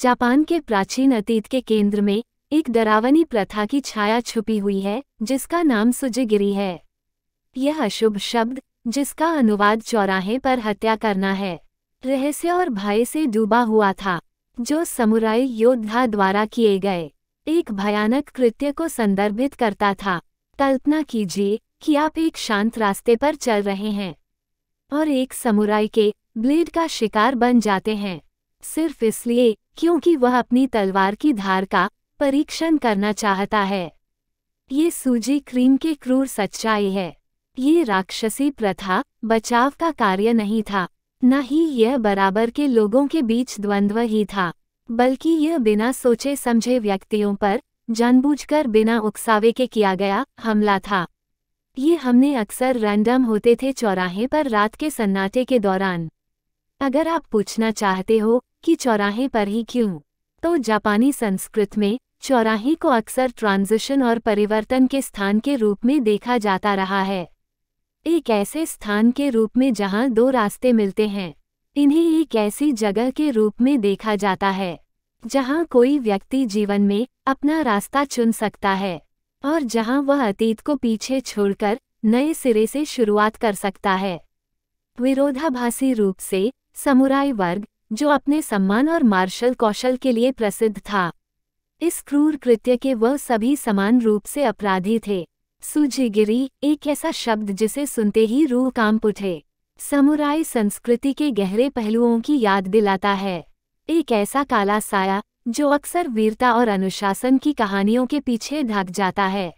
Japan के प्राचीन अतीत के केंद्र में एक डरावनी प्रथा की छाया छुपी हुई है जिसका नाम सुजगिरी है यह अशुभ शब्द जिसका अनुवाद चौराहे पर हत्या करना है रहस्य और भय से डूबा हुआ था जो समुराई योद्धा द्वारा किए गए एक भयानक कृत्य को संदर्भित करता था कल्पना कीजिए कि आप एक शांत रास्ते पर चल रहे हैं और एक समुराई के ब्लेड का शिकार बन जाते हैं सिर्फ इसलिए क्योंकि वह अपनी तलवार की धार का परीक्षण करना चाहता है ये सूजी क्रीम के क्रूर सच्चाई है ये राक्षसी प्रथा बचाव का कार्य नहीं था न ही यह बराबर के लोगों के बीच द्वंद्व ही था बल्कि यह बिना सोचे समझे व्यक्तियों पर जानबूझकर बिना उकसावे के किया गया हमला था ये हमने अक्सर रैंडम होते थे चौराहे पर रात के सन्नाटे के दौरान अगर आप पूछना चाहते हो कि चौराहे पर ही क्यों तो जापानी संस्कृत में चौराहे को अक्सर ट्रांजिशन और परिवर्तन के स्थान के रूप में देखा जाता रहा है एक ऐसे स्थान के रूप में जहाँ दो रास्ते मिलते हैं इन्हें एक ऐसी जगह के रूप में देखा जाता है जहाँ कोई व्यक्ति जीवन में अपना रास्ता चुन सकता है और जहाँ वह अतीत को पीछे छोड़कर नए सिरे से शुरुआत कर सकता है विरोधाभासी रूप से समुराई वर्ग जो अपने सम्मान और मार्शल कौशल के लिए प्रसिद्ध था इस क्रूर कृत्य के वह सभी समान रूप से अपराधी थे सूजीगिरी एक ऐसा शब्द जिसे सुनते ही रूह काम उठे समुराई संस्कृति के गहरे पहलुओं की याद दिलाता है एक ऐसा काला साया जो अक्सर वीरता और अनुशासन की कहानियों के पीछे ढक जाता है